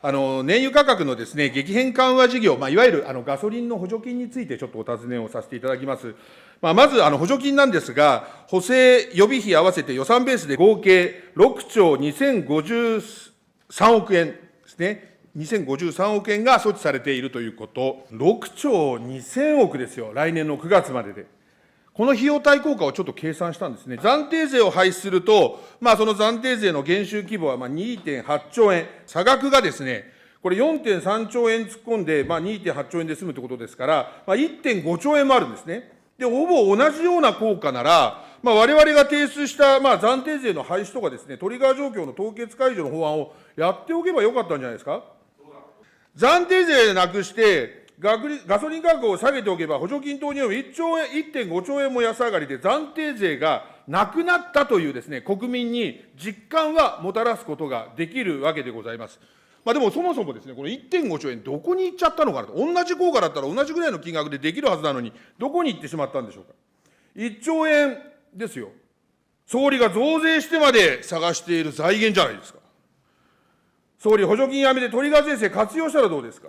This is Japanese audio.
あの、燃油価格のですね、激変緩和事業、まあ、いわゆるあのガソリンの補助金についてちょっとお尋ねをさせていただきます。まあ、まず、あの、補助金なんですが、補正予備費合わせて予算ベースで合計6兆2053億円ですね。2053億円が措置されているということ、6兆2000億ですよ、来年の9月までで。この費用対効果をちょっと計算したんですね。暫定税を廃止すると、まあその暫定税の減収規模はま2.8兆円、差額がですね、これ4.3兆円突っ込んで、まあ、2.8兆円で済むということですから、まあ、1.5兆円もあるんですね。で、ほぼ同じような効果なら、まあ、我々が提出した、まあ、暫定税の廃止とかですね、トリガー状況の凍結解除の法案をやっておけばよかったんじゃないですか。暫定税なくして、ガソリン価格を下げておけば、補助金等による1兆円、1.5兆円も安上がりで暫定税がなくなったというですね、国民に実感はもたらすことができるわけでございます。まあ、でもそもそもですね、この1.5兆円、どこに行っちゃったのかなと、同じ効果だったら同じぐらいの金額でできるはずなのに、どこに行ってしまったんでしょうか。1兆円ですよ。総理が増税してまで探している財源じゃないですか。総理、補助金やめてトリガー税制活用したらどうですか。